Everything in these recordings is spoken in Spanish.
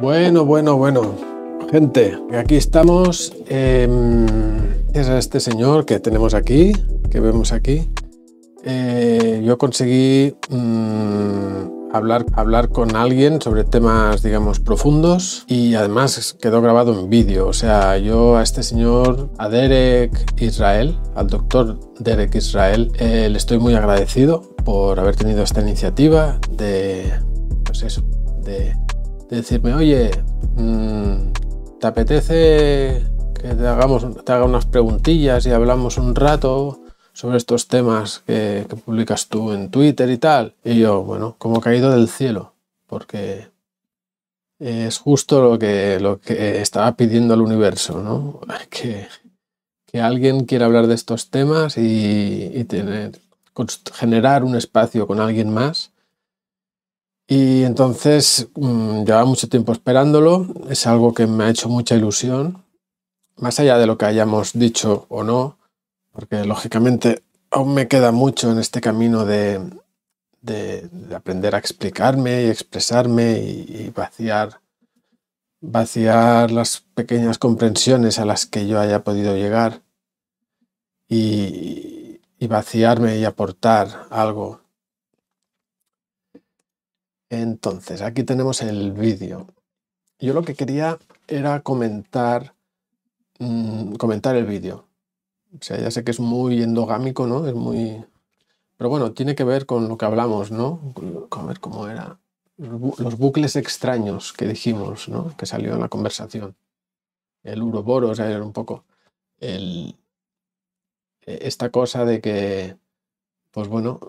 Bueno, bueno, bueno. Gente, aquí estamos. Em, es este señor que tenemos aquí, que vemos aquí. Eh, yo conseguí mm, hablar, hablar con alguien sobre temas, digamos, profundos y además quedó grabado en vídeo. O sea, yo a este señor, a Derek Israel, al doctor Derek Israel, eh, le estoy muy agradecido por haber tenido esta iniciativa de, pues eso, de decirme, oye, mm, ¿te apetece que te, hagamos, te haga unas preguntillas y hablamos un rato sobre estos temas que, publicas tú en Twitter y tal? Y yo, bueno, como caído del cielo, porque es justo lo que, lo que estaba pidiendo el universo, ¿no? Que, alguien quiera hablar de estos temas y, generar un espacio con alguien más y entonces mm, llevaba mucho tiempo esperándolo, es algo que me ha hecho mucha ilusión, más allá de lo que hayamos dicho o no, porque lógicamente aún me queda mucho en este camino de, aprender a explicarme y expresarme y, vaciar, vaciar las pequeñas comprensiones a las que yo haya podido llegar y vaciarme y aportar algo entonces, aquí tenemos el vídeo. Yo lo que quería era comentar, mm, comentar el vídeo. O sea, ya sé que es muy endogámico, ¿no? Es muy... Pero bueno, tiene que ver con lo que hablamos, ¿no? A ver cómo era. Los bucles extraños que dijimos, ¿no? Que salió en la conversación. El uroboros era un poco el... E, esta cosa de que, pues bueno,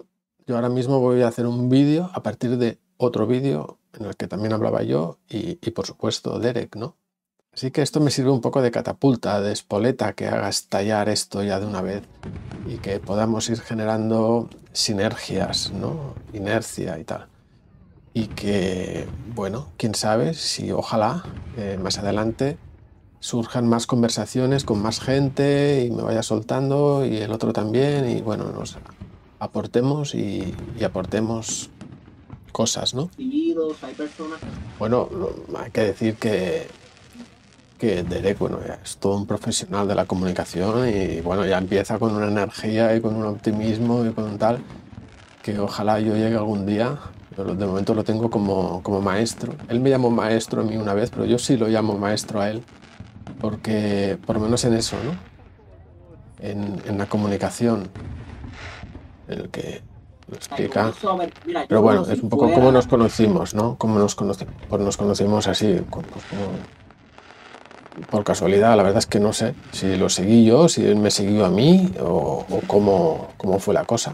yo ahora mismo voy a hacer un vídeo a partir de otro vídeo en el que también hablaba yo y, por supuesto Derek, ¿no? Así que esto me sirve un poco de catapulta, de espoleta que haga estallar esto ya de una vez y que podamos ir generando sinergias, ¿no? Inercia y tal. Y que, bueno, quién sabe si ojalá eh, más adelante surjan más conversaciones con más gente y me vaya soltando y el otro también y bueno, nos aportemos y, y aportemos cosas, ¿no? Bueno, hay que decir que, que Derek, bueno, es todo un profesional de la comunicación y bueno, ya empieza con una energía y con un optimismo y con tal que ojalá yo llegue algún día, pero de momento lo tengo como, como maestro. Él me llamó maestro a mí una vez, pero yo sí lo llamo maestro a él, porque por lo menos en eso, ¿no? En, en la comunicación, en el que explica. Pero bueno, es un poco como nos conocimos, ¿no? Como nos, conocimos, pues nos conocimos así, pues, por casualidad. La verdad es que no sé si lo seguí yo, si él me siguió a mí o, cómo, fue la cosa.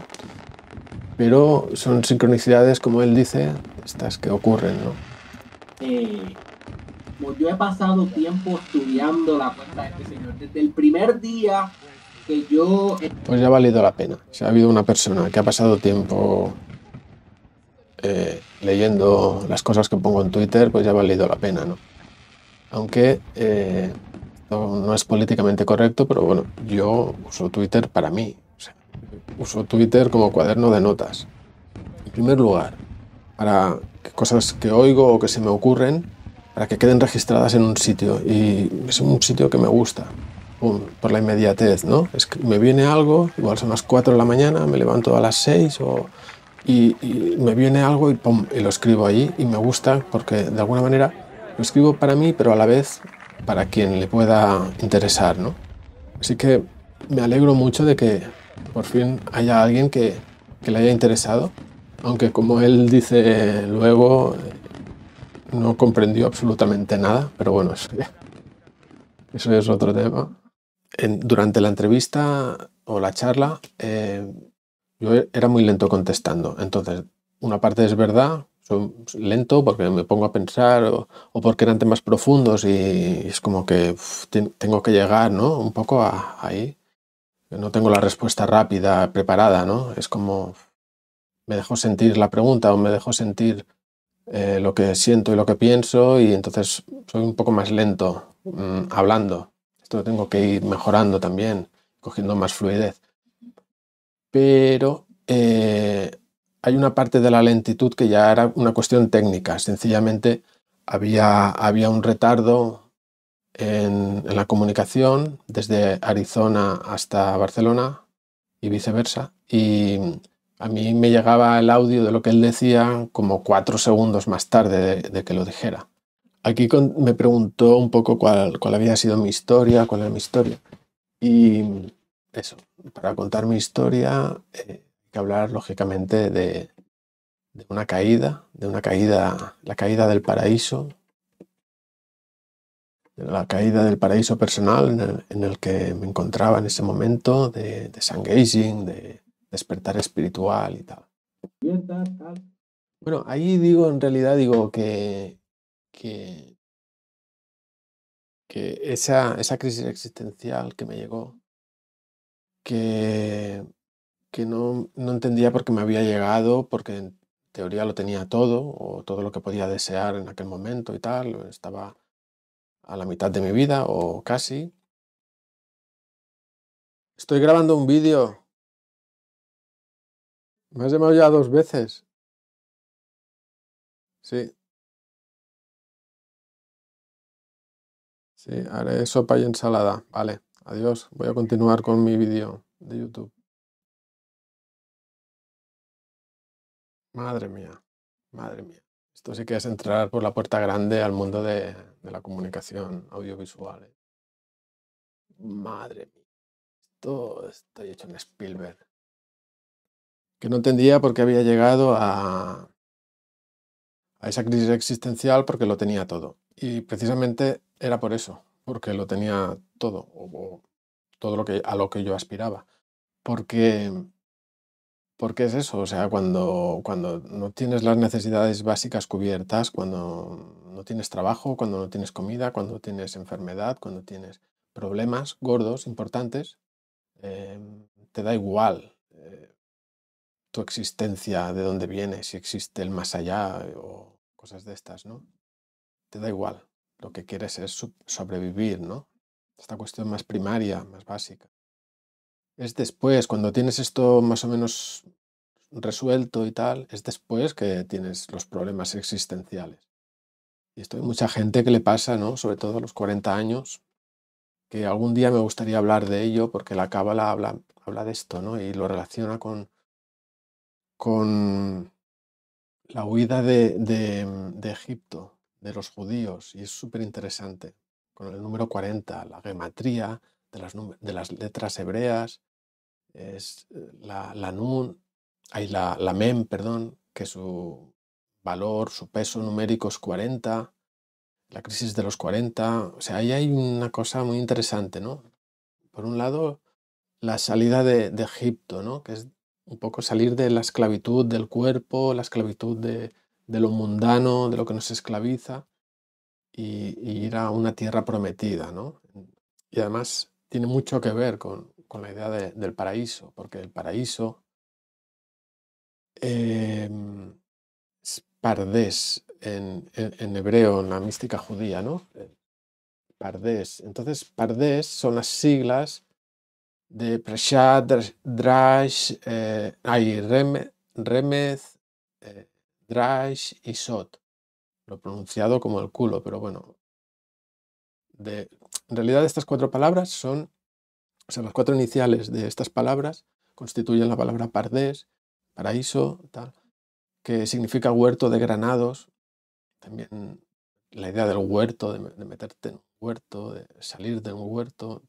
Pero son sincronicidades, como él dice, estas que ocurren, ¿no? Eh, yo he pasado tiempo estudiando la cuenta de este señor. Desde el primer día pues ya ha valido la pena. Si ha habido una persona que ha pasado tiempo eh, leyendo las cosas que pongo en Twitter, pues ya ha valido la pena, ¿no? Aunque eh, no, es políticamente correcto, pero bueno, yo uso Twitter para mí. uso Twitter como cuaderno de notas. En primer lugar, para que cosas que oigo o que se me ocurren, para que queden registradas en un sitio. Y es un sitio que me gusta por la inmediatez, ¿no? Es que me viene algo, igual son las 4 de la mañana, me levanto a las 6 o, y, me viene algo y lo escribo ahí y me gusta porque de alguna manera lo escribo para mí, pero a la vez para quien le pueda interesar, ¿no? Así que me alegro mucho de que por fin haya alguien que, que le haya interesado, aunque como él dice luego, no comprendió absolutamente nada, pero bueno, eso, eso es otro tema durante la entrevista o la charla, eh, yo era muy lento contestando. Entonces, una parte es verdad, soy lento porque me pongo a pensar o, porque eran temas profundos y es como que tengo que llegar, Un poco ahí. No tengo la respuesta rápida, preparada, ¿no? Es como me dejo sentir la pregunta o me dejo sentir eh, lo que siento y lo que pienso y entonces soy un poco más lento mm, hablando tengo que ir mejorando también, cogiendo más fluidez. Pero eh, hay una parte de la lentitud que ya era una cuestión técnica, sencillamente había, había un retardo en, la comunicación desde Arizona hasta Barcelona y viceversa, y a mí me llegaba el audio de lo que él decía como cuatro segundos más tarde de que lo dijera aquí me preguntó un poco cuál, había sido mi historia, cuál era mi historia. Y eso, para contar mi historia eh, hay que hablar lógicamente de, de, una caída, de una caída, la caída del paraíso, de la caída del paraíso personal en el, que me encontraba en ese momento, de, de de despertar espiritual y tal. Bueno, ahí digo, en realidad digo que que, esa, esa crisis existencial que me llegó, que, que no, no entendía por qué me había llegado, porque en teoría lo tenía todo, o todo lo que podía desear en aquel momento y tal, estaba a la mitad de mi vida o casi. Estoy grabando un vídeo. Me has llamado ya dos veces. Sí. Sí, haré sopa y ensalada. Vale, adiós. Voy a continuar con mi vídeo de YouTube. Madre mía, madre mía. Esto sí que es entrar por la puerta grande al mundo de, la comunicación audiovisual. ¿eh? Madre mía. Esto estoy hecho en Spielberg. Que no entendía por qué había llegado a, a esa crisis existencial porque lo tenía todo. Y precisamente era por eso, porque lo tenía todo, o, todo lo que, a lo que yo aspiraba. Porque, porque es eso, o sea, cuando, cuando no tienes las necesidades básicas cubiertas, cuando no tienes trabajo, cuando no tienes comida, cuando tienes enfermedad, cuando tienes problemas gordos, importantes, em, te da igual eh, tu existencia, de dónde vienes, si existe el más allá o cosas de estas, ¿no? Te da igual lo que quieres es sobrevivir, ¿no? Esta cuestión más primaria, más básica. Es después, cuando tienes esto más o menos resuelto y tal, es después que tienes los problemas existenciales. Y esto hay mucha gente que le pasa, ¿no? Sobre todo a los 40 años, que algún día me gustaría hablar de ello porque la cábala habla, habla de esto, ¿no? Y lo relaciona con, con la huida de Egipto, de los judíos y es súper interesante, con el número 40, la gematría de las, de las letras hebreas, es eh, la, la nun, hay la, la mem, perdón, que su valor, su peso numérico es 40, la crisis de los 40, o sea, ahí hay una cosa muy interesante, ¿no? Por un lado, la salida de, de Egipto, ¿no? Que es un poco salir de la esclavitud del cuerpo, la esclavitud de, de lo mundano, de lo que nos esclaviza, y, ir a una tierra prometida, ¿no? Y además tiene mucho que ver con, la idea del paraíso, porque el paraíso em, es pardés en, hebreo, en la mística judía, ¿no? Pardés. Entonces, pardés son las siglas de Prashad, Drash, eh, ay, Remez, eh, y sot. Lo pronunciado como el culo, pero bueno. De, en realidad estas cuatro palabras son, o sea, las cuatro iniciales de estas palabras constituyen la palabra pardés, paraíso, tal, que significa huerto de granados. También la idea del huerto, de, meterte en un huerto, de salir de un huerto.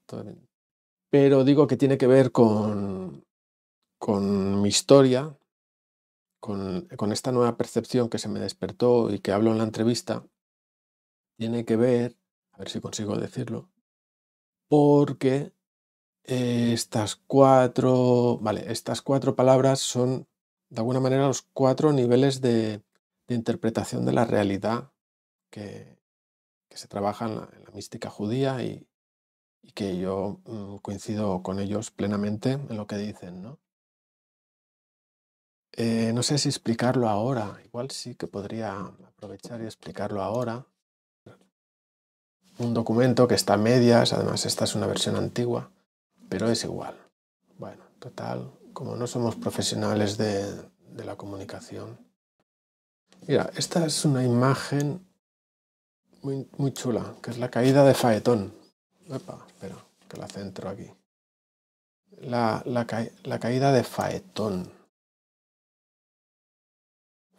Pero digo que tiene que ver con, con mi historia, con, esta nueva percepción que se me despertó y que hablo en la entrevista, tiene que ver, a ver si consigo decirlo, porque estas cuatro, vale, estas cuatro palabras son de alguna manera los cuatro niveles de, interpretación de la realidad que, se trabaja en la, mística judía y, que yo mm, coincido con ellos plenamente en lo que dicen, ¿no? Eh, no sé si explicarlo ahora, igual sí que podría aprovechar y explicarlo ahora. Un documento que está a medias, además esta es una versión antigua, pero es igual. Bueno, total, como no somos profesionales de, la comunicación. Mira, esta es una imagen muy, muy chula, que es la caída de Faetón. Epa, espera, que la centro aquí. La, la caída de Faetón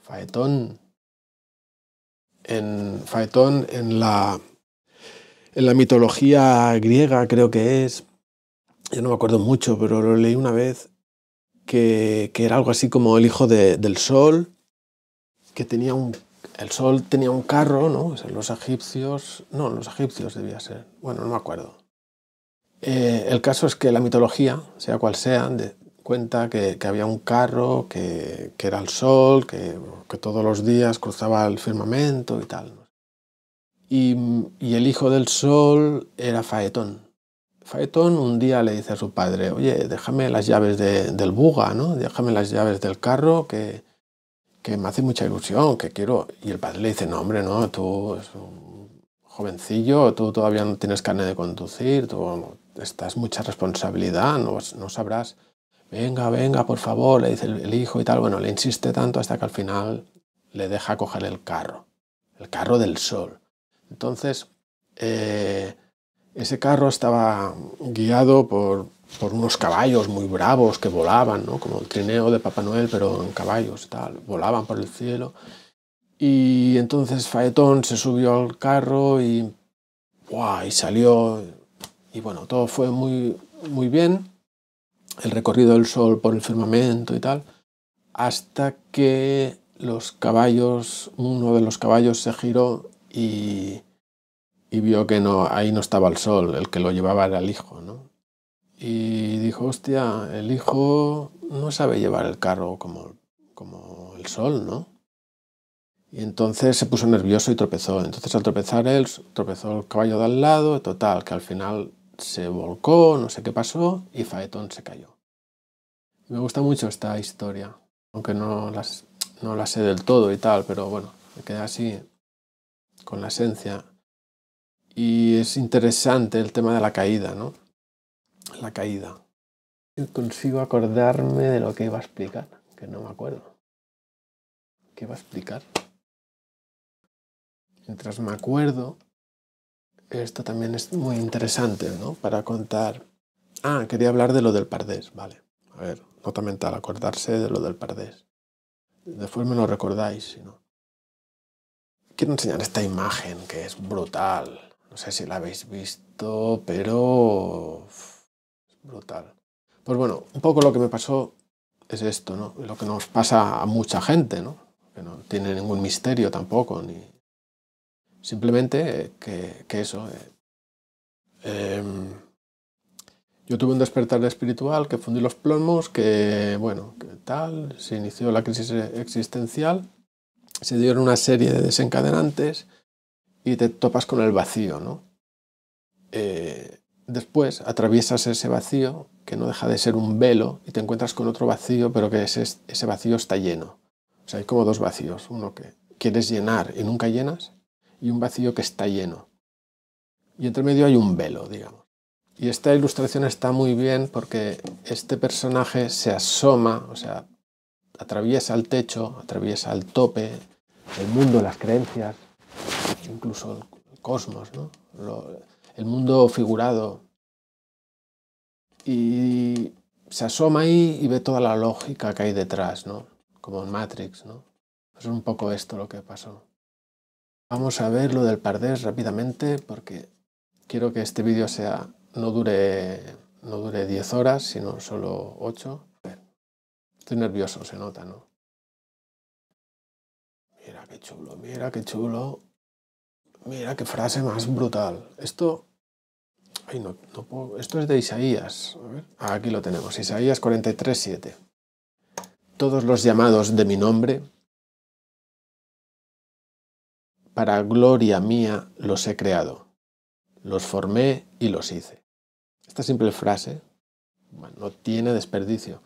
Faetón. En Faetón, en la, mitología griega, creo que es, yo no me acuerdo mucho, pero lo leí una vez, que, era algo así como el hijo del sol, que tenía un el sol tenía un carro, ¿no? Los egipcios, no, los egipcios debía ser, bueno, no me acuerdo. Eh, el caso es que la mitología, sea cual sea, de, cuenta que, había un carro que, era el sol, que, todos los días cruzaba el firmamento y tal. Y, el hijo del sol era Faetón. Faetón un día le dice a su padre, oye, déjame las llaves del buga, ¿no? Déjame las llaves del carro que, que me hace mucha ilusión, que quiero... Y el padre le dice, no, hombre, no, tú es un jovencillo, tú todavía no tienes carne de conducir, tú estás mucha responsabilidad, no sabrás venga, venga, por favor, le dice el, hijo y tal. Bueno, le insiste tanto hasta que al final le deja coger el carro, el carro del sol. Entonces, eh, ese carro estaba guiado por, por, unos caballos muy bravos que volaban, ¿no? como el trineo de Papá Noel, pero en caballos, y tal, volaban por el cielo. Y entonces Faetón se subió al carro y, ¡buah! y salió. Y bueno, todo fue muy, muy bien el recorrido del sol por el firmamento y tal, hasta que los caballos, uno de los caballos se giró y, y vio que no, ahí no estaba el sol, el que lo llevaba era el hijo, ¿no? Y dijo, hostia, el hijo no sabe llevar el carro como, como el sol, ¿no? Y entonces se puso nervioso y tropezó. Entonces al tropezar él, tropezó el caballo de al lado, total, que al final se volcó, no sé qué pasó, y Faetón se cayó. Me gusta mucho esta historia, aunque no, la sé del todo y tal, pero bueno, me queda así con la esencia. Y es interesante el tema de la caída, ¿no? La caída. Consigo acordarme de lo que iba a explicar, que no me acuerdo. ¿Qué iba a explicar? Mientras me acuerdo, esto también es muy interesante, ¿no? Para contar. Ah, quería hablar de lo del pardés, vale. A ver, nota mental, acordarse de lo del pardés. Después me lo recordáis, si no. Quiero enseñar esta imagen que es brutal. No sé si la habéis visto, pero. Es brutal. Pues bueno, un poco lo que me pasó es esto, ¿no? Lo que nos pasa a mucha gente, ¿no? Que no tiene ningún misterio tampoco, ni, Simplemente eh, que, eso. Eh. Em, yo tuve un despertar espiritual, que fundí los plomos, que bueno, que tal, se inició la crisis existencial, se dieron una serie de desencadenantes y te topas con el vacío, ¿no? Eh, después atraviesas ese vacío, que no deja de ser un velo, y te encuentras con otro vacío, pero que ese, ese vacío está lleno. O sea, hay como dos vacíos, uno que quieres llenar y nunca llenas, y un vacío que está lleno. Y entre medio hay un velo, digamos. Y esta ilustración está muy bien porque este personaje se asoma, o sea, atraviesa el techo, atraviesa el tope, el mundo, las creencias, incluso el cosmos, ¿no? el mundo figurado. Y se asoma ahí y ve toda la lógica que hay detrás, ¿no? Como en Matrix, ¿no? Es un poco esto lo que pasó. Vamos a ver lo del pardés rápidamente porque quiero que este vídeo sea no dure no dure 10 horas, sino solo 8. Estoy nervioso, se nota, ¿no? Mira qué chulo, mira qué chulo. Mira qué frase más brutal. Esto ay, no, esto es de Isaías. Ah, aquí lo tenemos, Isaías 43:7. Todos los llamados de mi nombre para gloria mía los he creado, los formé y los hice. Esta simple frase bueno, no tiene desperdicio.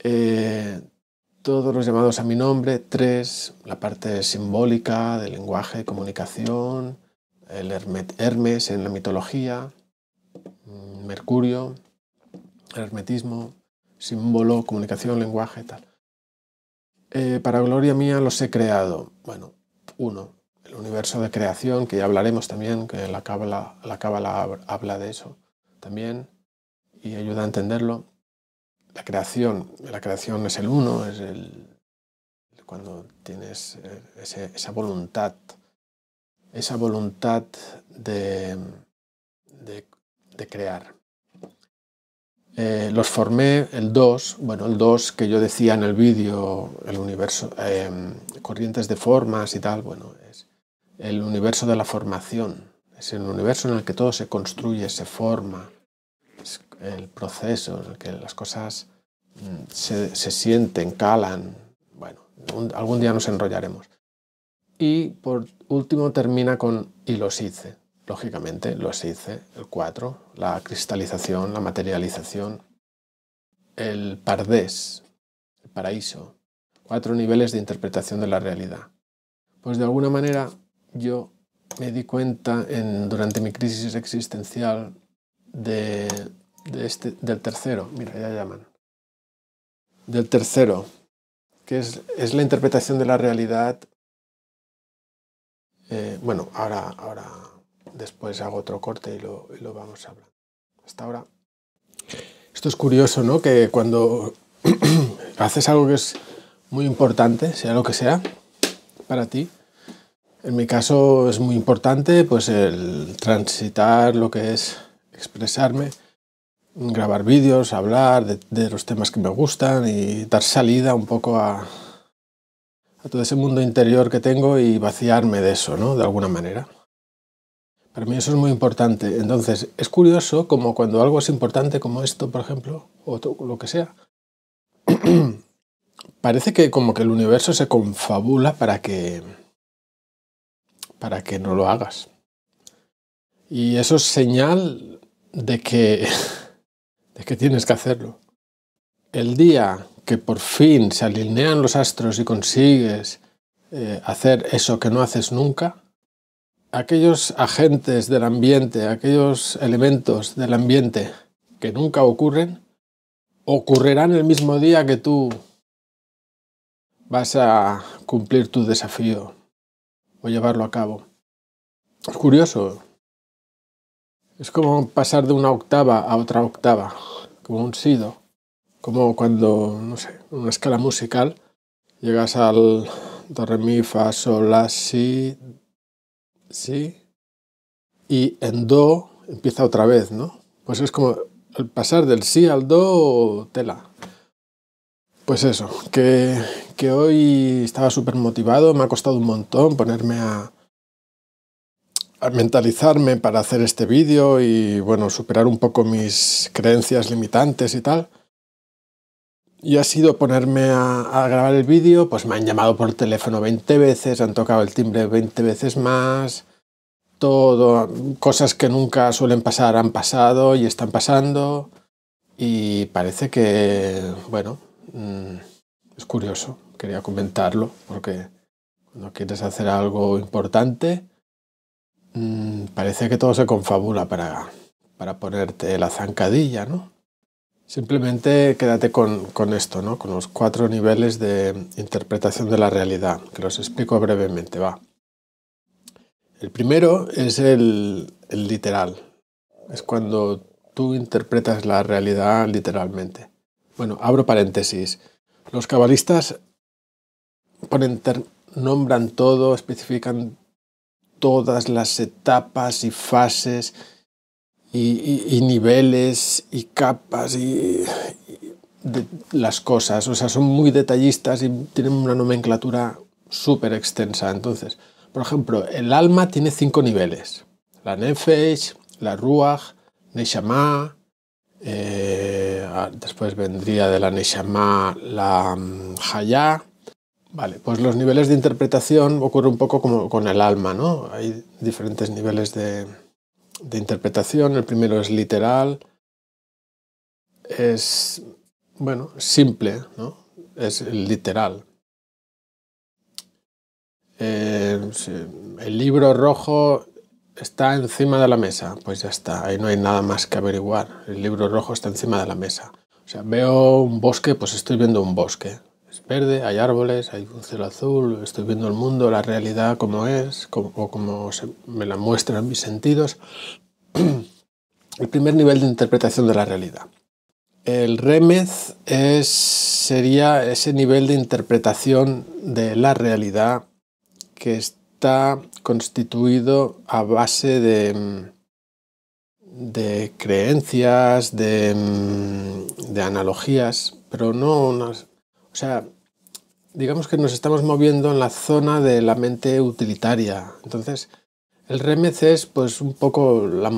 Eh, todos los llamados a mi nombre, tres, la parte simbólica del lenguaje, comunicación, el Hermes en la mitología, mm, Mercurio, hermetismo, símbolo, comunicación, lenguaje, tal. Eh, para gloria mía los he creado. Bueno, uno, universo de creación, que ya hablaremos también, que la cábala, la cábala habla de eso también y ayuda a entenderlo. La creación, la creación es el uno, es el cuando tienes eh, esa voluntad, esa voluntad de, de, crear. Eh, los formé el dos bueno, el dos que yo decía en el vídeo, el universo, eh, corrientes de formas y tal, bueno, el universo de la formación, es el universo en el que todo se construye, se forma, el proceso en el que las cosas mm, se, sienten, calan. Bueno, algún día nos enrollaremos. Y por último termina con y los hice. Lógicamente, los hice, el 4, la cristalización, la materialización, el pardés, el paraíso, cuatro niveles de interpretación de la realidad. Pues de alguna manera yo me di cuenta en, durante mi crisis existencial de, este, del tercero, mira, ya llaman, del tercero, que es, la interpretación de la realidad. Eh, bueno, ahora, ahora, después hago otro corte y lo, y lo vamos a hablar. Hasta ahora. Esto es curioso, ¿no? Que cuando haces algo que es muy importante, sea lo que sea, para ti, en mi caso es muy importante pues el transitar lo que es expresarme, grabar vídeos, hablar de, los temas que me gustan y dar salida un poco a, a todo ese mundo interior que tengo y vaciarme de eso, ¿no? De alguna manera. Para mí eso es muy importante. Entonces, es curioso como cuando algo es importante como esto, por ejemplo, o lo que sea, parece que como que el universo se confabula para que para que no lo hagas. Y eso es señal de que, de que tienes que hacerlo. El día que por fin se alinean los astros y consigues eh, hacer eso que no haces nunca, aquellos agentes del ambiente, aquellos elementos del ambiente que nunca ocurren, ocurrirán el mismo día que tú vas a cumplir tu desafío, o llevarlo a cabo. Es curioso. Es como pasar de una octava a otra octava, como un sido. Como cuando, no sé, en una escala musical, llegas al do, re, mi, fa, sol, la, si, si, y en do empieza otra vez, ¿no? Pues es como el pasar del si al do, tela. Pues eso, que, que hoy estaba súper motivado, me ha costado un montón ponerme a, mentalizarme para hacer este vídeo y bueno, superar un poco mis creencias limitantes y tal. Y ha sido ponerme a, grabar el vídeo, pues me han llamado por teléfono 20 veces, han tocado el timbre 20 veces más, todo, cosas que nunca suelen pasar han pasado y están pasando y parece que, bueno... Mm, es curioso, quería comentarlo porque cuando quieres hacer algo importante, mm, parece que todo se confabula para, para ponerte la zancadilla, ¿no? Simplemente quédate con, con, esto, ¿no? Con los cuatro niveles de interpretación de la realidad, que los explico brevemente, va. El primero es el, el literal. Es cuando tú interpretas la realidad literalmente. Bueno, abro paréntesis. Los cabalistas nombran todo, especifican todas las etapas y fases y, niveles y capas y, de las cosas. O sea, son muy detallistas y tienen una nomenclatura súper extensa. Entonces, por ejemplo, el alma tiene cinco niveles. La Nefesh, la Ruach, Neshama, eh, ah, después vendría de la Nishamá la mm, haya Vale, pues los niveles de interpretación ocurre un poco como con el alma, ¿no? Hay diferentes niveles de, interpretación. El primero es literal, es, bueno, simple, ¿no? Es literal. Eh, el libro rojo Está encima de la mesa, pues ya está, ahí no hay nada más que averiguar. El libro rojo está encima de la mesa. O sea, veo un bosque, pues estoy viendo un bosque. Es verde, hay árboles, hay un cielo azul, estoy viendo el mundo, la realidad como es, como, o como se, me la muestran mis sentidos. el primer nivel de interpretación de la realidad. El remez es, sería ese nivel de interpretación de la realidad que está constituido a base de, creencias, de, analogías, pero no O sea, digamos que nos estamos moviendo en la zona de la mente utilitaria. Entonces, el remez es pues un poco la,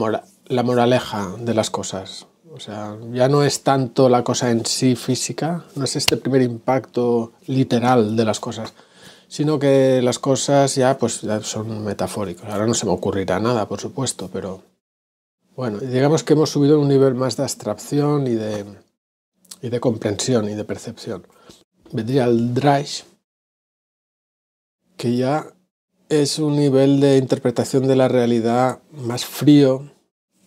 la moraleja de las cosas. O sea, ya no es tanto la cosa en sí física, no es este primer impacto literal de las cosas, sino que las cosas ya, pues, son metafóricas. Ahora no se me ocurrirá nada, por supuesto, pero bueno, digamos que hemos subido a un nivel más de abstracción y de, y de comprensión y de percepción. Vendría el Dreisch, que ya es un nivel de interpretación de la realidad más frío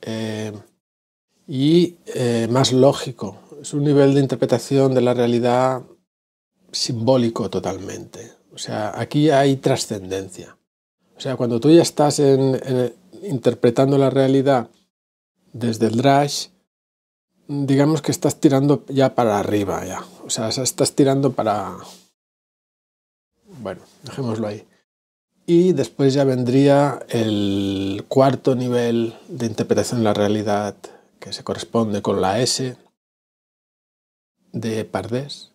eh, y eh, más lógico. Es un nivel de interpretación de la realidad simbólico totalmente. O sea, aquí hay trascendencia. O sea, cuando tú ya estás interpretando la realidad desde el drash, digamos que estás tirando ya para arriba, ya. O sea, estás tirando para... Bueno, dejémoslo ahí. Y después ya vendría el cuarto nivel de interpretación de la realidad, que se corresponde con la S de Pardés,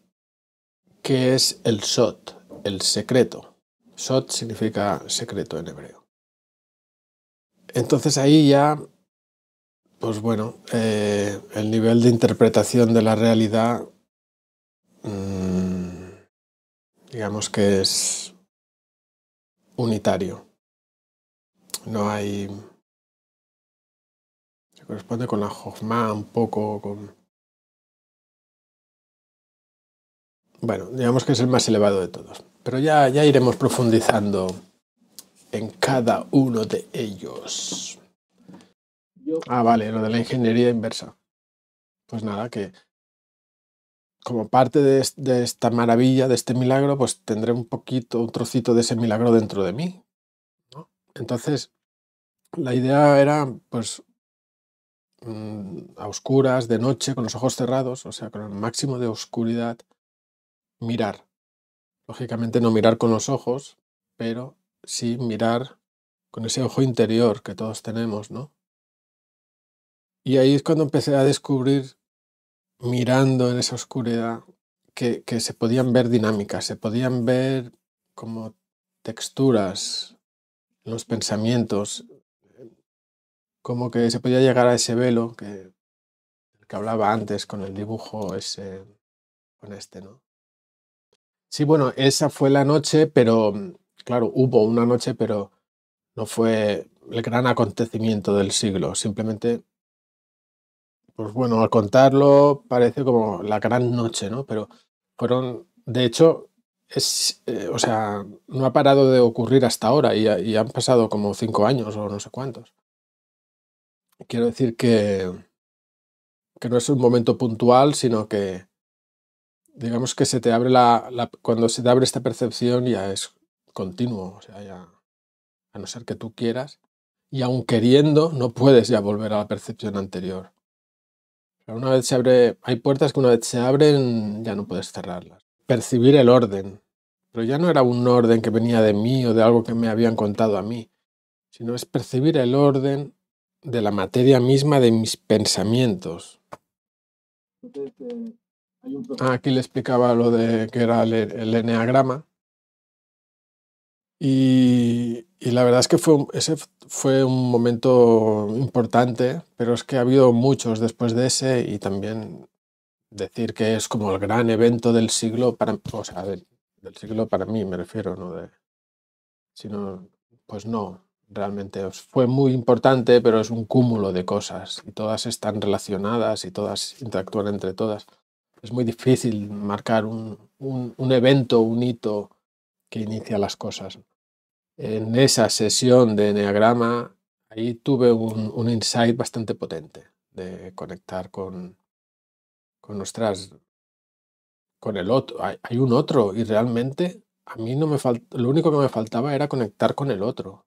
que es el SOT el secreto. Sot significa secreto en hebreo. Entonces ahí ya, pues bueno, eh, el nivel de interpretación de la realidad, mm, digamos que es unitario. No hay... Se corresponde con la Hofmann un poco, con Bueno, digamos que es el más elevado de todos. Pero ya, ya iremos profundizando en cada uno de ellos. Ah, vale, lo de la ingeniería inversa. Pues nada, que como parte de, esta maravilla, de este milagro, pues tendré un poquito, un trocito de ese milagro dentro de mí. Entonces, la idea era, pues, mm, a oscuras, de noche, con los ojos cerrados, o sea, con el máximo de oscuridad, mirar. Lógicamente no mirar con los ojos, pero sí mirar con ese ojo interior que todos tenemos, ¿no? Y ahí es cuando empecé a descubrir, mirando en esa oscuridad, que, se podían ver dinámicas, se podían ver como texturas, los pensamientos, como que se podía llegar a ese velo que, que hablaba antes con el dibujo ese, con este, ¿no? Sí, bueno, esa fue la noche, pero mm, claro, hubo una noche, pero no fue el gran acontecimiento del siglo. Simplemente, pues bueno, al contarlo parece como la gran noche, ¿no? Pero fueron, de hecho, es, eh, o sea, no ha parado de ocurrir hasta ahora y, y, han pasado como cinco años o no sé cuántos. Quiero decir que, que no es un momento puntual, sino que digamos que se te abre la, cuando se te abre esta percepción ya es continuo, o sea, a no ser que tú quieras, y aun queriendo no puedes ya volver a la percepción anterior. Pero una vez se abre, hay puertas que una vez se abren ya no puedes cerrarlas. Percibir el orden, pero ya no era un orden que venía de mí o de algo que me habían contado a mí, sino es percibir el orden de la materia misma de mis pensamientos. Ah, aquí le explicaba lo de que era el, eneagrama. Y, la verdad es que fue, ese fue un momento importante, pero es que ha habido muchos después de ese y también decir que es como el gran evento del siglo, para, o sea, del siglo para mí me refiero, ¿no? De, sino, pues no, realmente fue muy importante, pero es un cúmulo de cosas y todas están relacionadas y todas interactúan entre todas es muy difícil marcar un, un, un evento, un hito que inicia las cosas. En esa sesión de Enneagrama, ahí tuve un, un insight bastante potente de conectar con, con con el otro, hay, un otro y realmente a mí no me faltó, lo único que me faltaba era conectar con el otro.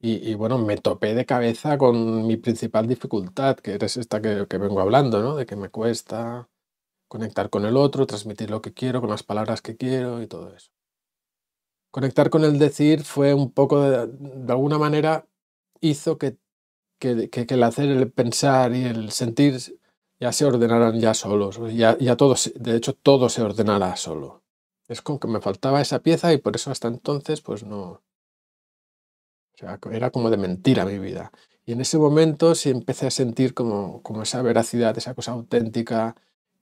Y, y, bueno, me topé de cabeza con mi principal dificultad, que es esta que, que vengo hablando, ¿no? De que me cuesta Conectar con el otro, transmitir lo que quiero, con las palabras que quiero y todo eso. Conectar con el decir fue un poco, de, de alguna manera, hizo que, que, que, el hacer, el pensar y el sentir ya se ordenaran ya solos. Ya, ya todos de hecho, todo se ordenará solo. Es como que me faltaba esa pieza y por eso hasta entonces, pues no. O sea, era como de mentira mi vida. Y en ese momento sí empecé a sentir como, como esa veracidad, esa cosa auténtica,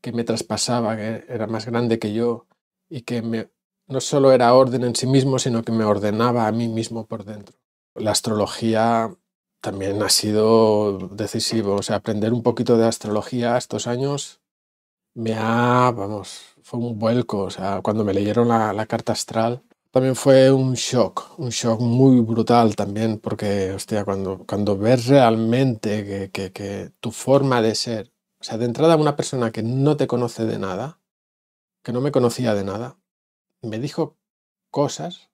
que me traspasaba, que era más grande que yo y que me, no solo era orden en sí mismo, sino que me ordenaba a mí mismo por dentro. La astrología también ha sido decisivo, o sea, aprender un poquito de astrología estos años me ha, vamos, fue un vuelco, o sea, cuando me leyeron la, carta astral, también fue un shock, un shock muy brutal también, porque, hostia, cuando, cuando ves realmente que tu forma de ser o sea, de entrada una persona que no te conoce de nada, que no me conocía de nada, me dijo cosas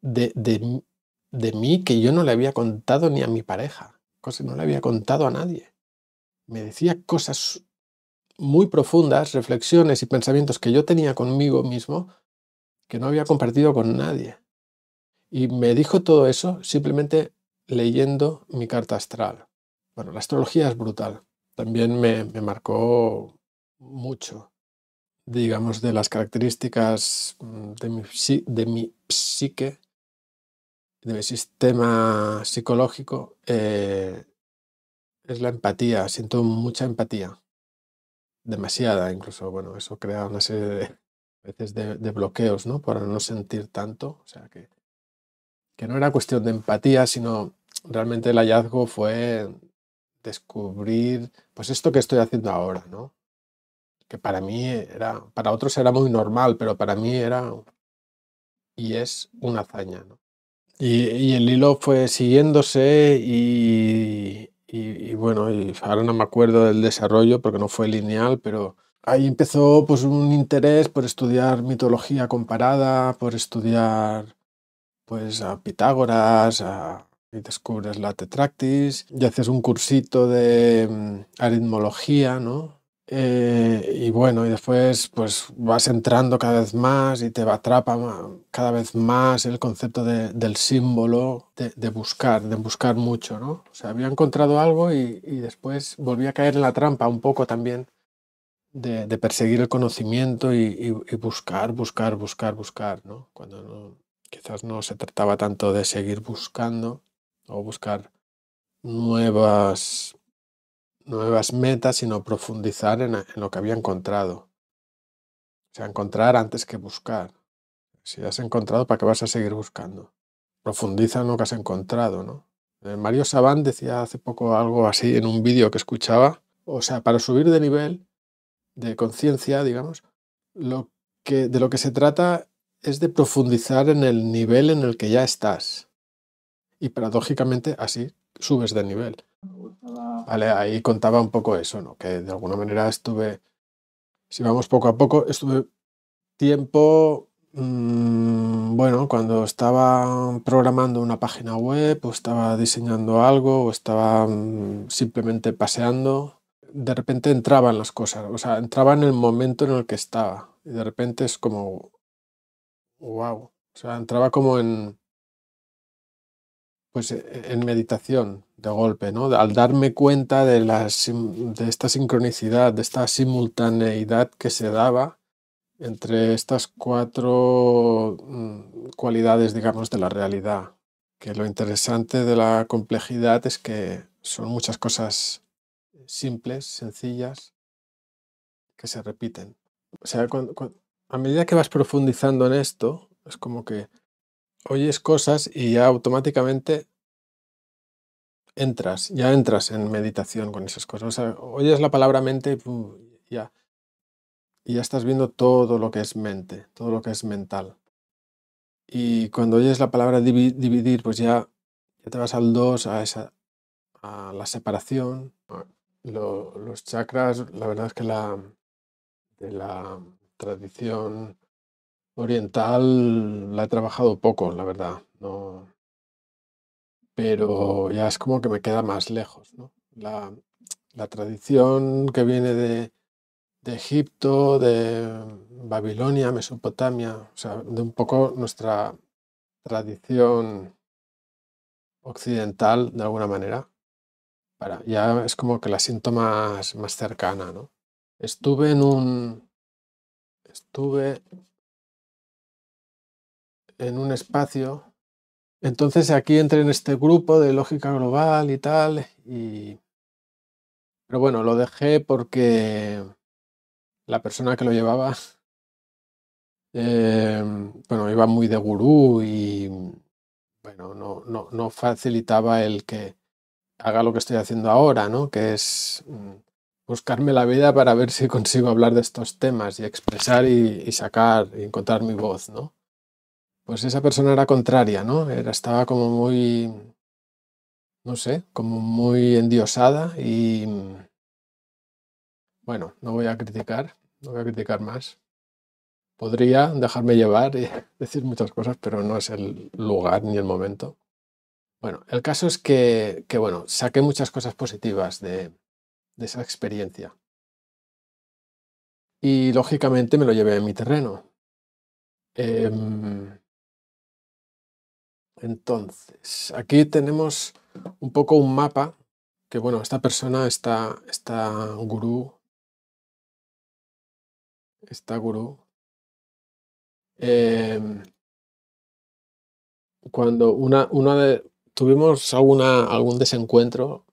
de, de, de mí que yo no le había contado ni a mi pareja, cosas no le había contado a nadie. Me decía cosas muy profundas, reflexiones y pensamientos que yo tenía conmigo mismo que no había compartido con nadie. Y me dijo todo eso simplemente leyendo mi carta astral. Bueno, la astrología es brutal también me, marcó mucho, digamos, de las características mm, de mi, de mi psique, de mi sistema psicológico, eh, es la empatía. Siento mucha empatía, demasiada incluso. Bueno, eso crea una serie de veces de, bloqueos, ¿no? Para no sentir tanto. O sea, que, que no era cuestión de empatía, sino realmente el hallazgo fue descubrir, pues esto que estoy haciendo ahora, ¿no? Que para mí era, para otros era muy normal, pero para mí era y es una hazaña, ¿no? Y, el hilo fue siguiéndose y, bueno, y ahora no me acuerdo del desarrollo porque no fue lineal, pero ahí empezó pues un interés por estudiar mitología comparada, por estudiar pues a Pitágoras, a y descubres la tetractis y haces un cursito de mm, aritmología, ¿no? Eh, y bueno, y después pues vas entrando cada vez más y te atrapa cada vez más el concepto del símbolo, de, buscar, de buscar mucho, ¿no? O sea, había encontrado algo y, y después volví a caer en la trampa un poco también de, perseguir el conocimiento y, buscar, buscar, buscar, buscar, ¿no? Cuando quizás no se trataba tanto de seguir buscando, o buscar nuevas, nuevas metas, sino profundizar en, lo que había encontrado. O sea, encontrar antes que buscar. Si has encontrado, ¿para qué vas a seguir buscando? Profundiza en lo que has encontrado, ¿no? Eh, Mario Sabán decía hace poco algo así en un vídeo que escuchaba. O sea, para subir de nivel de conciencia, digamos, lo que, de lo que se trata es de profundizar en el nivel en el que ya estás y paradójicamente así subes de nivel. Vale, ahí contaba un poco eso, ¿no? Que de alguna manera estuve, si vamos poco a poco, estuve tiempo, mm, bueno, cuando estaba programando una página web o estaba diseñando algo o estaba mm, simplemente paseando, de repente entraban las cosas, o sea, entraba en el momento en el que estaba y de repente es como, wow, o sea, entraba como en pues eh, en meditación, de golpe, ¿no? Al darme cuenta de, de esta sincronicidad, de esta simultaneidad que se daba entre estas cuatro mm, cualidades, digamos, de la realidad. Que lo interesante de la complejidad es que son muchas cosas simples, sencillas, que se repiten. O sea, a medida que vas profundizando en esto, es como que oyes cosas y ya automáticamente entras, ya entras en meditación con esas cosas. O oyes la palabra mente y ya. Y ya estás viendo todo lo que es mente, todo lo que es mental. Y cuando oyes la palabra dividir, pues ya, ya te vas al 2, a, esa, a la separación. los chakras, la verdad es que la, de la tradición Oriental la he trabajado poco, la verdad, no, pero ya es como que me queda más lejos, ¿no? La, la tradición que viene de, de Egipto, de Babilonia, Mesopotamia, o sea, de un poco nuestra tradición occidental de alguna manera. Para, ya es como que la siento más, más cercana, ¿no? Estuve en un. Estuve en un espacio. Entonces aquí entré en este grupo de lógica global y tal. Y... Pero bueno, lo dejé porque la persona que lo llevaba, em, bueno, iba muy de gurú y, bueno, no, no, no, facilitaba el que haga lo que estoy haciendo ahora, ¿no? Que es mm, buscarme la vida para ver si consigo hablar de estos temas y expresar y sacar y encontrar mi voz, ¿no? pues esa persona era contraria, ¿no? estaba como muy, no sé, como muy endiosada y, bueno, no voy a criticar, no voy a criticar más. Podría dejarme llevar y decir muchas cosas, pero no es el lugar ni el momento. Bueno, el caso es que, que bueno, saqué muchas cosas positivas de, de esa experiencia. Y lógicamente me lo llevé a mi terreno. Em, entonces, aquí tenemos un poco un mapa que, bueno, esta persona, está esta gurú, está gurú, em, cuando una, una de, tuvimos alguna, algún desencuentro,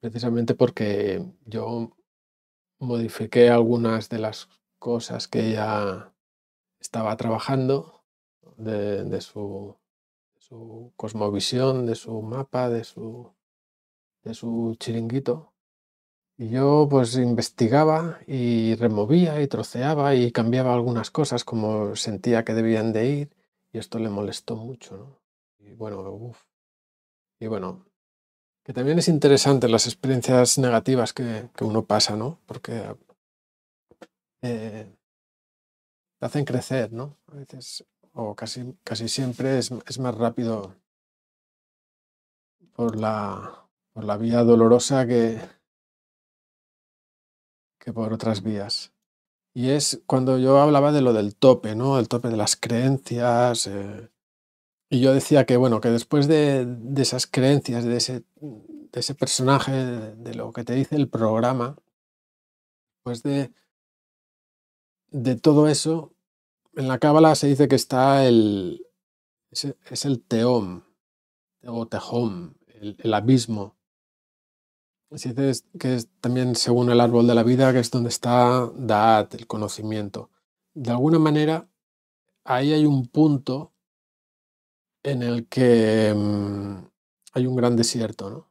precisamente porque yo modifiqué algunas de las cosas que ella estaba trabajando de su su cosmovisión, de su mapa, de su, de su chiringuito. Y yo pues investigaba y removía y troceaba y cambiaba algunas cosas como sentía que debían de ir y esto le molestó mucho. ¿no? Y bueno, Y bueno, que también es interesante las experiencias negativas que, que uno pasa, ¿no? Porque eh, te hacen crecer, ¿no? A veces o casi, casi siempre es, es más rápido por la, por la vía dolorosa que, que por otras vías. Y es cuando yo hablaba de lo del tope, ¿no? El tope de las creencias. Eh, y yo decía que, bueno, que después de, de esas creencias, de ese, de ese personaje, de, lo que te dice el programa, pues de, de todo eso, en la cábala se dice que está el. Es, el Teom, o Tehom, el, abismo. Se dice que es también, según el árbol de la vida, que es donde está Daat, el conocimiento. De alguna manera, ahí hay un punto en el que mm, hay un gran desierto,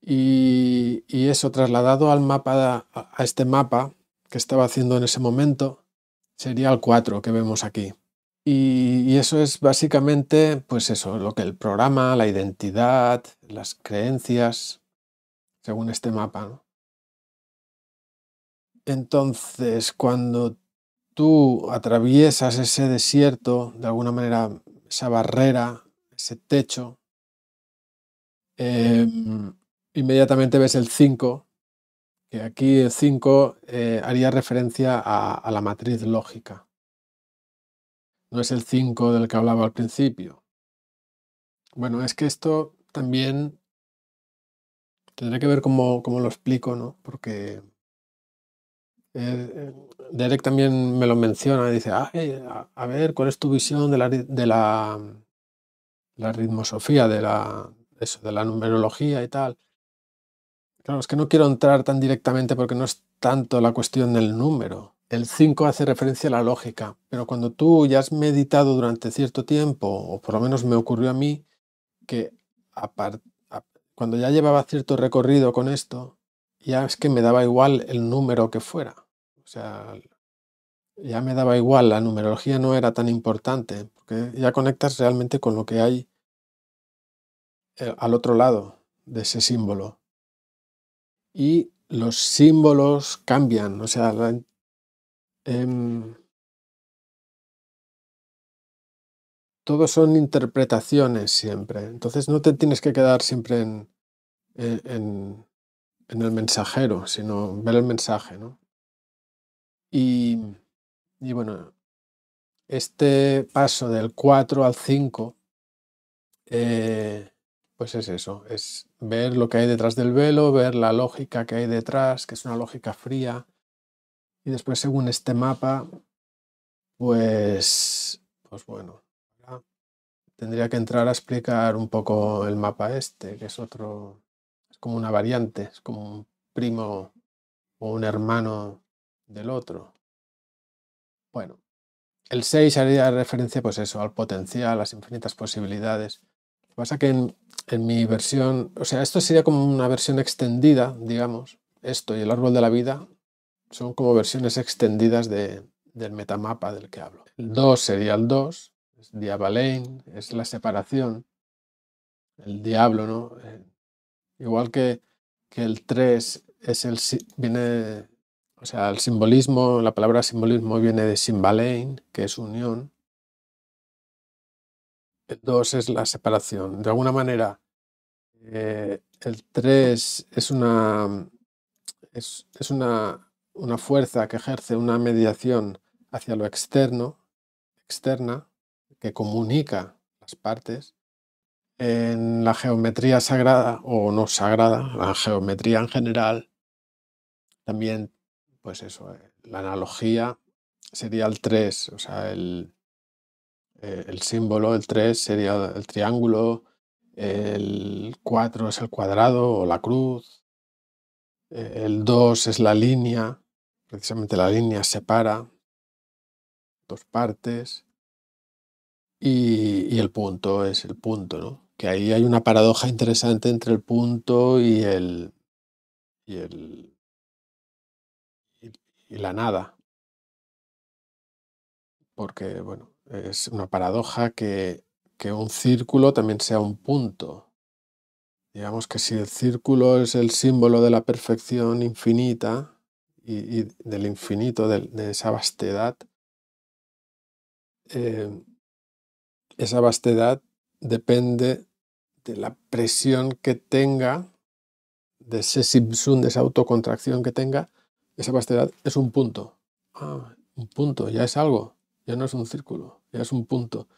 Y, eso trasladado al mapa, a este mapa que estaba haciendo en ese momento, sería el 4 que vemos aquí. Y, eso es básicamente, pues eso, lo que el programa, la identidad, las creencias, según este mapa. Entonces, cuando tú atraviesas ese desierto, de alguna manera, esa barrera, ese techo, em, mm. inmediatamente ves el 5 eh, aquí el 5 eh, haría referencia a, la matriz lógica. No es el 5 del que hablaba al principio. Bueno, es que esto también tendré que ver cómo, lo explico, ¿no? Porque eh, Derek también me lo menciona, dice, ah, a, ver, ¿cuál es tu visión de la, la, la ritmosofía, de la, eso, de la numerología y tal? Claro, es que no quiero entrar tan directamente porque no es tanto la cuestión del número. El 5 hace referencia a la lógica, pero cuando tú ya has meditado durante cierto tiempo, o por lo menos me ocurrió a mí, que cuando ya llevaba cierto recorrido con esto, ya es que me daba igual el número que fuera. O sea, ya me daba igual, la numerología no era tan importante, porque ya conectas realmente con lo que hay eh, al otro lado de ese símbolo y los símbolos cambian, o sea, la, em, todo son interpretaciones siempre. Entonces no te tienes que quedar siempre en, e, en, en el mensajero, sino ver el mensaje. ¿no? Y, y, bueno, este paso del 4 al 5 pues es eso, es ver lo que hay detrás del velo, ver la lógica que hay detrás, que es una lógica fría. Y después, según este mapa, pues, pues bueno, tendría que entrar a explicar un poco el mapa este, que es otro, es como una variante, es como un primo o un hermano del otro. Bueno, el 6 haría referencia pues eso, al potencial, a las infinitas posibilidades pasa que en, mi versión, o sea, esto sería como una versión extendida, digamos. Esto y el árbol de la vida son como versiones extendidas de, del metamapa del que hablo. El 2 sería el 2, es Diabalein, es la separación, el diablo, ¿no? Eh, igual que, que el 3 es el, viene, o sea, el simbolismo, la palabra simbolismo viene de Simbalein, que es unión, el eh, 2 es la separación. De alguna manera, eh, el 3 es una, es, una, una fuerza que ejerce una mediación hacia lo externo, externa, que comunica las partes. En la geometría sagrada o no sagrada, la geometría en general, también, pues eso, eh, la analogía sería el 3, o sea, el, eh, el símbolo, el 3 sería el triángulo, el 4 es el cuadrado o la cruz, eh, el 2 es la línea, precisamente la línea separa dos partes, y, el punto es el punto, ¿no? Que ahí hay una paradoja interesante entre el punto y el, y, el, y la nada. Porque, bueno, es una paradoja que, un círculo también sea un punto. Digamos que si el círculo es el símbolo de la perfección infinita y, del infinito, de, esa vastedad, eh, esa vastedad depende de la presión que tenga, de ese simsum, de esa autocontracción que tenga, esa vastedad es un punto. Ah, un punto, ya es algo ya no es un círculo, ya es un punto.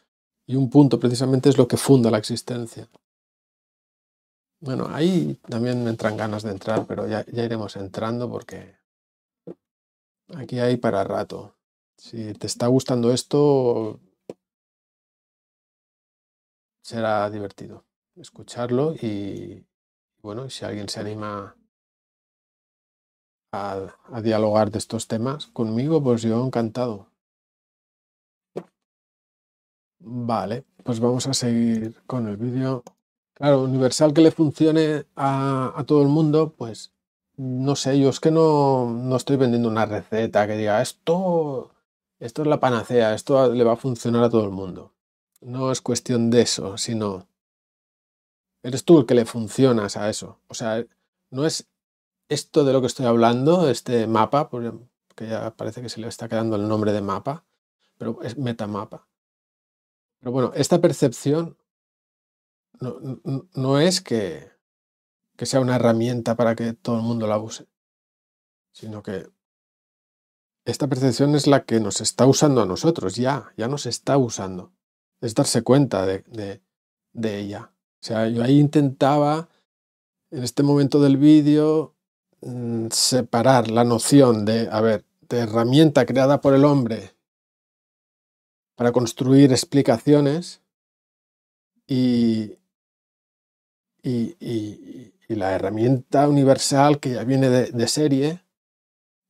Y un punto precisamente es lo que funda la existencia. Bueno, ahí también me entran ganas de entrar, pero ya, ya iremos entrando porque aquí hay para rato. Si te está gustando esto, será divertido escucharlo y, bueno, si alguien se anima a, a dialogar de estos temas conmigo, pues yo encantado. Vale, pues vamos a seguir con el vídeo. Claro, universal que le funcione a, todo el mundo, pues no sé, yo es que no, no, estoy vendiendo una receta que diga esto, esto es la panacea, esto le va a funcionar a todo el mundo. No es cuestión de eso, sino eres tú el que le funcionas a eso. O sea, no es esto de lo que estoy hablando, este mapa, em, que ya parece que se le está quedando el nombre de mapa, pero es metamapa. Pero bueno, esta percepción no, es que, sea una herramienta para que todo el mundo la use, sino que esta percepción es la que nos está usando a nosotros, ya, ya nos está usando. Es darse cuenta de, de ella. O sea, yo ahí intentaba, en este momento del vídeo, mm, separar la noción de, a ver, de herramienta creada por el hombre para construir explicaciones y, y, la herramienta universal que ya viene de, serie,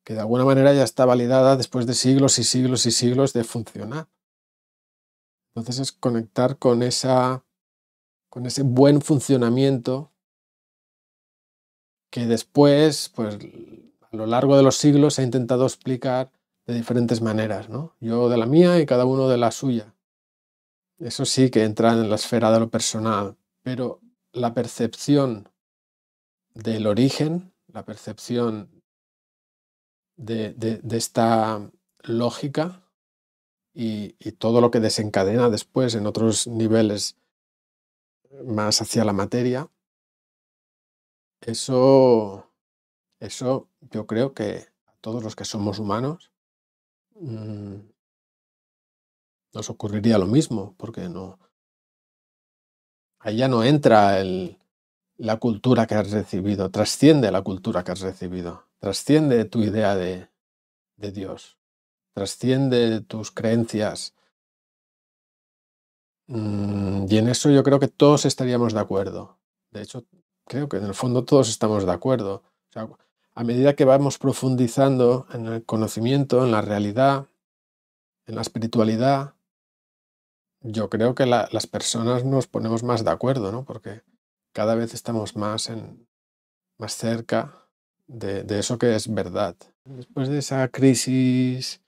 que de alguna manera ya está validada después de siglos y siglos y siglos de funcionar. Entonces es conectar con, esa, con ese buen funcionamiento que después, pues, a lo largo de los siglos, se ha intentado explicar de diferentes maneras, ¿no? Yo de la mía y cada uno de la suya. Eso sí que entra en la esfera de lo personal, pero la percepción del origen, la percepción de, esta lógica y, y todo lo que desencadena después en otros niveles eh, más hacia la materia, eso, eso yo creo que a todos los que somos humanos Mm, nos ocurriría lo mismo, porque no. Ahí ya no entra el, la cultura que has recibido, trasciende la cultura que has recibido, trasciende tu idea de, de Dios, trasciende tus creencias. Mm, y en eso yo creo que todos estaríamos de acuerdo. De hecho, creo que en el fondo todos estamos de acuerdo a medida que vamos profundizando en el conocimiento, en la realidad, en la espiritualidad, yo creo que las personas nos ponemos más de acuerdo, ¿no? Porque cada vez estamos más, más cerca de, eso que es verdad. Después de esa crisis,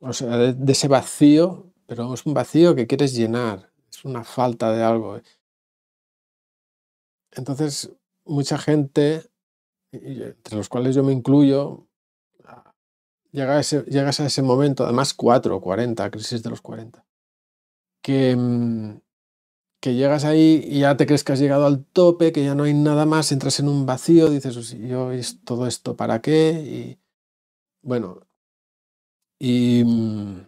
o sea, de, de ese vacío, pero es un vacío que quieres llenar, es una falta de algo. ¿eh? Entonces, mucha gente entre los cuales yo me incluyo, ah, llegas a ese momento, además 4, 40, crisis de los 40, que, mm, que llegas ahí y ya te crees que has llegado al tope, que ya no hay nada más, entras en un vacío, dices, pues, yo todo esto para qué, y bueno, y, mm,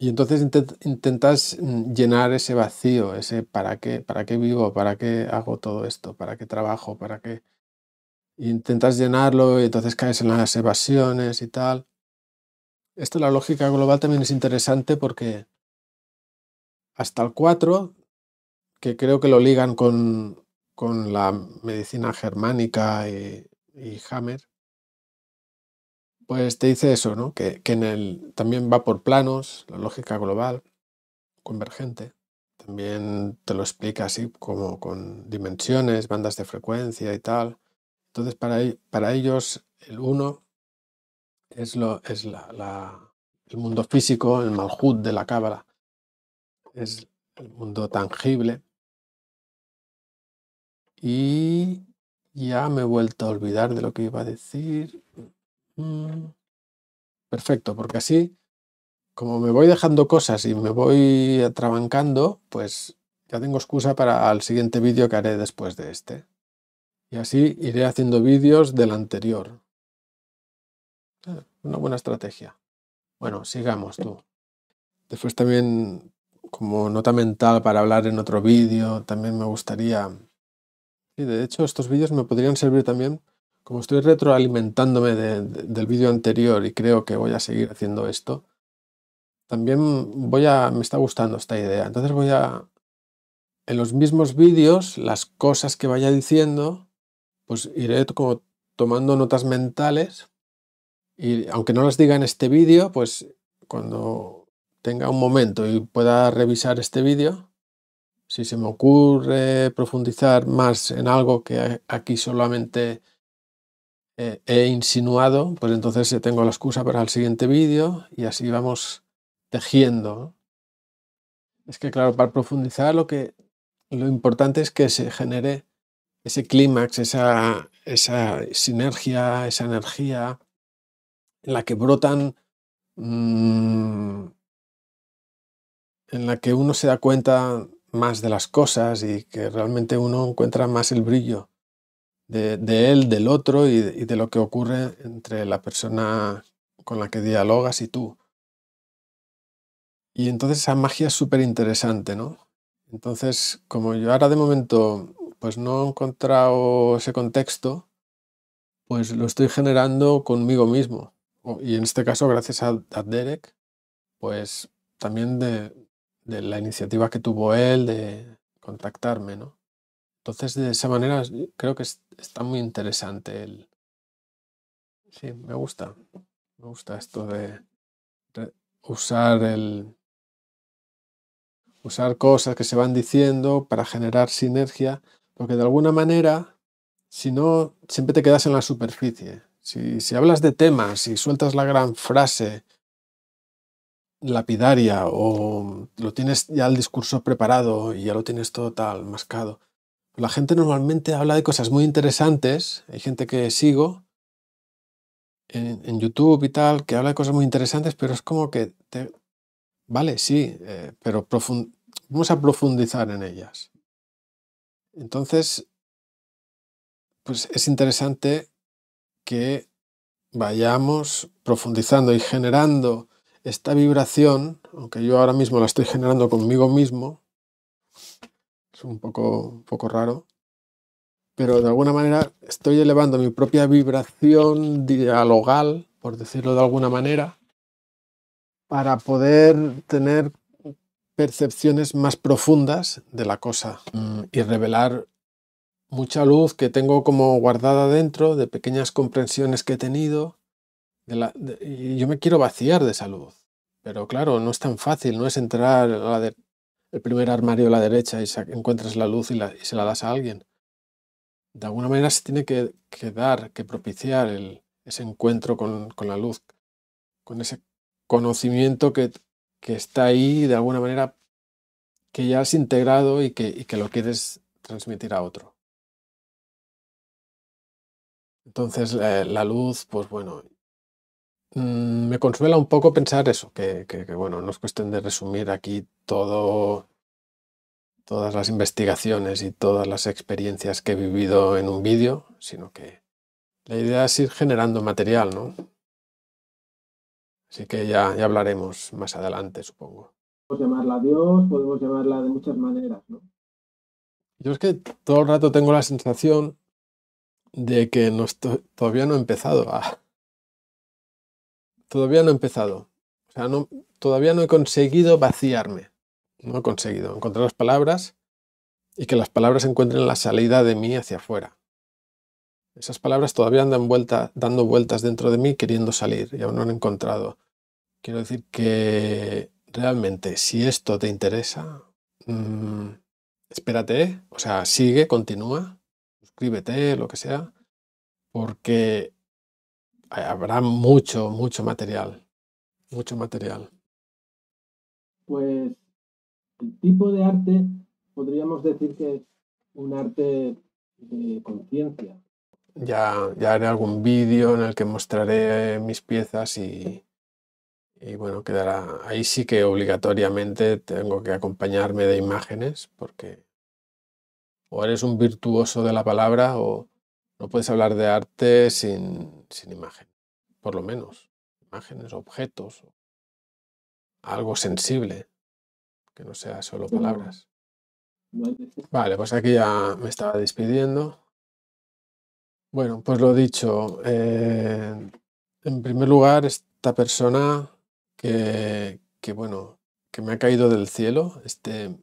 y entonces intentas mm, llenar ese vacío, ese para qué, para qué vivo, para qué hago todo esto, para qué trabajo, para qué intentas llenarlo y entonces caes en las evasiones y tal. Esto la lógica global también es interesante porque hasta el 4, que creo que lo ligan con, la medicina germánica y, Hammer, pues te dice eso, ¿no? Que, que en el, también va por planos, la lógica global, convergente. También te lo explica así como con dimensiones, bandas de frecuencia y tal. Entonces, e-, para, ellos, el uno es, el mundo físico, el malhud de la cábala, es el mundo tangible. Y ya me he vuelto a olvidar de lo que iba a decir. Mm, perfecto, porque así, como me voy dejando cosas y me voy atrabancando, pues ya tengo excusa para el siguiente vídeo que haré después de este. Y así iré haciendo vídeos del anterior. Eh, una buena estrategia. Bueno, sigamos tú. Después también, como nota mental para hablar en otro vídeo, también me gustaría... Y de hecho, estos vídeos me podrían servir también, como estoy retroalimentándome del vídeo anterior y creo que voy a seguir haciendo esto, también voy a... me está gustando esta idea. Entonces voy a en los mismos vídeos las cosas que vaya diciendo pues iré como tomando notas mentales y aunque no las diga en este vídeo, pues cuando tenga un momento y pueda revisar este vídeo, si se me ocurre profundizar más en algo que aquí solamente eh, he insinuado, pues entonces tengo la excusa para el siguiente vídeo y así vamos tejiendo. Es que claro, para profundizar lo que lo importante es que se genere ese clímax, esa, esa sinergia, esa energía en la que brotan, mm, en la que uno se da cuenta más de las cosas y que realmente uno encuentra más el brillo de, él, del otro y de, y de, lo que ocurre entre la persona con la que dialogas y tú. Y entonces esa magia es súper interesante, ¿no? Entonces, como yo ahora de momento pues no he encontrado ese contexto, pues lo estoy generando conmigo mismo. Y en este caso, gracias a, Derek, pues también de, la iniciativa que tuvo él de contactarme, ¿no? Entonces, de esa manera, creo que está muy interesante el... Sí, me gusta. Me gusta esto de usar el... Usar cosas que se van diciendo para generar sinergia porque de alguna manera, si no, siempre te quedas en la superficie. Si, si hablas de temas, y sueltas la gran frase lapidaria o lo tienes ya el discurso preparado y ya lo tienes todo tal, mascado, la gente normalmente habla de cosas muy interesantes. Hay gente que sigo en, YouTube y tal que habla de cosas muy interesantes, pero es como que te. Vale, sí, eh, pero vamos a profundizar en ellas. Entonces, pues es interesante que vayamos profundizando y generando esta vibración, aunque yo ahora mismo la estoy generando conmigo mismo, es un poco, un poco raro, pero de alguna manera estoy elevando mi propia vibración dialogal, por decirlo de alguna manera, para poder tener percepciones más profundas de la cosa mm, y revelar mucha luz que tengo como guardada dentro de pequeñas comprensiones que he tenido. y yo me quiero vaciar de esa luz. Pero claro, no es tan fácil, no es entrar a el primer armario a la derecha y encuentras la luz y, se la das a alguien. De alguna manera se tiene que, que dar, que propiciar el, ese encuentro con, con la luz, con ese conocimiento que, que está ahí de alguna manera que ya has integrado y que, que lo quieres transmitir a otro. Entonces la luz, pues bueno, mm, me consuela un poco pensar eso, que, que, bueno, no es cuestión de resumir aquí todo, todas las investigaciones y todas las experiencias que he vivido en un vídeo, sino que la idea es ir generando material, ¿no? Así que ya, ya hablaremos más adelante, supongo. Podemos llamarla Dios, podemos llamarla de muchas maneras, ¿no? Yo es que todo el rato tengo la sensación de que todavía no he empezado a... Todavía no he empezado. O sea, no, todavía no he conseguido vaciarme. No he conseguido encontrar las palabras y que las palabras encuentren la salida de mí hacia afuera. Esas palabras todavía andan vuelta, dando vueltas dentro de mí queriendo salir y aún no han encontrado. Quiero decir que realmente si esto te interesa, mm, espérate, o sea, sigue, continúa, suscríbete, lo que sea, porque habrá mucho, mucho material, mucho material. Pues el tipo de arte podríamos decir que es un arte de conciencia, ya, haré algún vídeo en el que mostraré mis piezas y, y bueno, quedará. Ahí sí que obligatoriamente tengo que acompañarme de imágenes porque o eres un virtuoso de la palabra o no puedes hablar de arte sin, sin imagen, por lo menos. Imágenes, objetos, algo sensible, que no sea solo palabras. Vale, pues aquí ya me estaba despidiendo. Bueno, pues lo dicho. Eh, en primer lugar, esta persona que, que, bueno, que me ha caído del cielo, este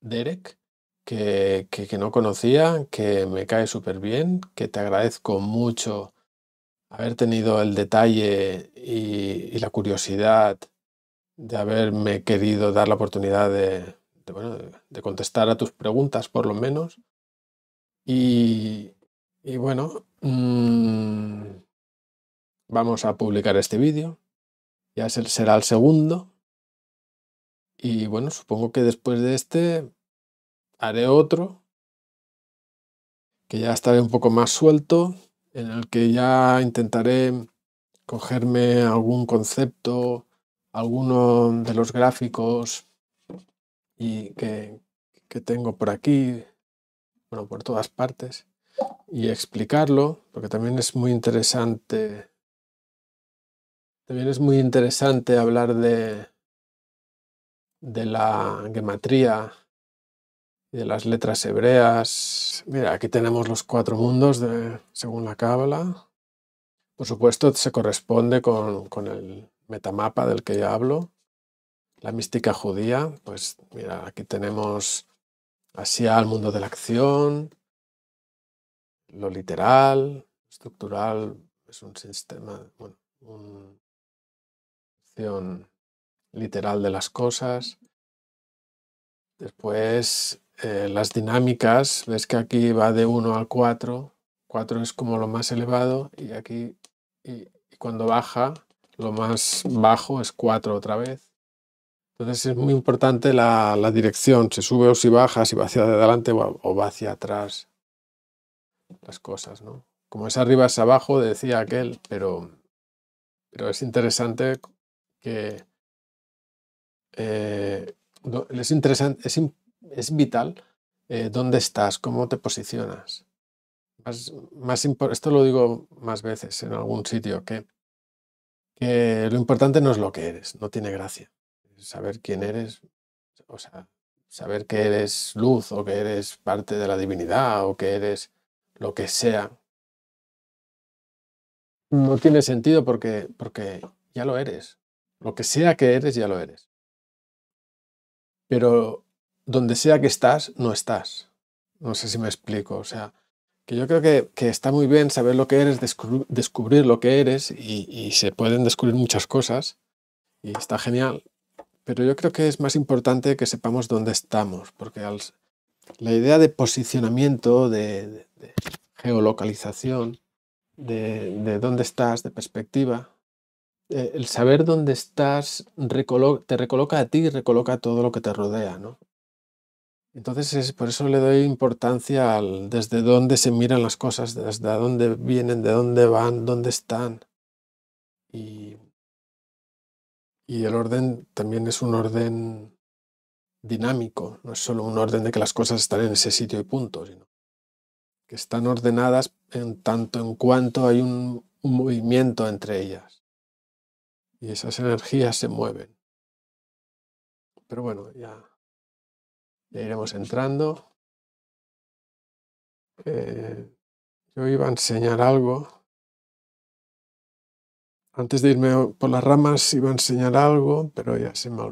Derek, que, que- no conocía, que me cae súper bien, que te agradezco mucho haber tenido el detalle y, la curiosidad de haberme querido dar la oportunidad de, bueno, contestar a tus preguntas, por lo menos. Y, y bueno, mm, vamos a publicar este vídeo. Ya será el segundo. Y bueno, supongo que después de este haré otro que ya estaré un poco más suelto, en el que ya intentaré cogerme algún concepto, alguno de los gráficos y que, que tengo por aquí, bueno, por todas partes y explicarlo, porque también es muy interesante. También es muy interesante hablar de, de la gematría y de las letras hebreas. Mira, aquí tenemos los cuatro mundos de, según la Cábala. Por supuesto, se corresponde con, con el metamapa del que ya hablo. La mística judía, pues mira, aquí tenemos así el mundo de la acción, lo literal, estructural, es un sistema, bueno, una acción literal de las cosas. Después, eh, las dinámicas, ves que aquí va de 1 al 4, 4 es como lo más elevado y aquí, y, cuando baja, lo más bajo es 4 otra vez. Entonces es muy importante la, dirección, si sube o si baja, si va hacia adelante o va hacia atrás las cosas, ¿no? Como es arriba es abajo, decía aquel, pero, pero es interesante que... Eh, es interesante, es, es vital eh, dónde estás, cómo te posicionas. Más, más esto lo digo más veces en algún sitio, que, que lo importante no es lo que eres, no tiene gracia. Saber quién eres, o sea, saber que eres luz o que eres parte de la divinidad o que eres lo que sea, no tiene sentido porque, porque ya lo eres. Lo que sea que eres, ya lo eres. Pero donde sea que estás, no estás. No sé si me explico. O sea, que yo creo que, está muy bien saber lo que eres, descubrir, lo que eres y, y se pueden descubrir muchas cosas y está genial. Pero yo creo que es más importante que sepamos dónde estamos, porque al, la idea de posicionamiento, de, geolocalización, de, de, dónde estás, de perspectiva. Eh, el saber dónde estás te recoloca a ti y recoloca a todo lo que te rodea, ¿no? Entonces es, por eso le doy importancia al desde dónde se miran las cosas, desde dónde vienen, de dónde van, dónde están. Y, y el orden también es un orden dinámico, no es solo un orden de que las cosas están en ese sitio y punto, sino que están ordenadas en tanto en cuanto hay un movimiento entre ellas. Y esas energías se mueven. Pero bueno, ya, iremos entrando. Eh, yo iba a enseñar algo. Antes de irme por las ramas iba a enseñar algo, pero ya se me ha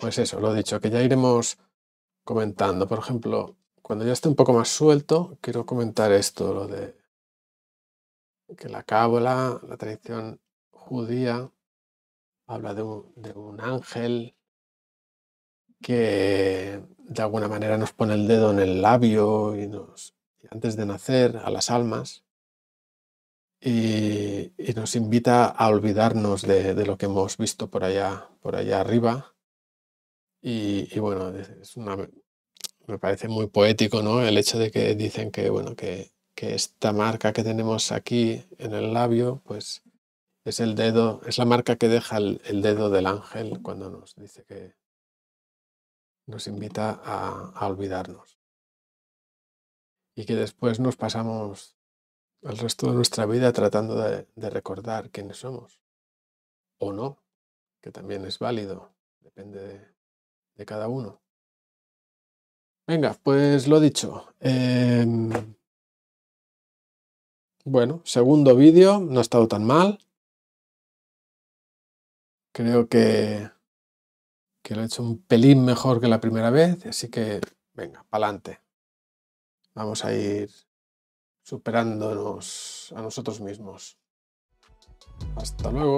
pues eso, lo dicho, que ya iremos comentando. Por ejemplo, cuando ya esté un poco más suelto, quiero comentar esto, lo de que la cábala, la tradición judía, habla de un, ángel que de alguna manera nos pone el dedo en el labio y nos antes de nacer a las almas y, nos invita a olvidarnos de, de, lo que hemos visto por allá por allá arriba y, y bueno, es una, me parece muy poético ¿no? el hecho de que dicen que, bueno, que, que esta marca que tenemos aquí en el labio, pues es el dedo, es la marca que deja el, dedo del ángel cuando nos dice que nos invita a, olvidarnos. Y que después nos pasamos el resto de nuestra vida tratando de, de, recordar quiénes somos. O no, que también es válido, depende de de cada uno. Venga, pues lo dicho. Em, bueno, segundo vídeo, no ha estado tan mal. Creo que, que lo he hecho un pelín mejor que la primera vez, así que venga, pa'lante. Vamos a ir superándonos a nosotros mismos. Hasta luego.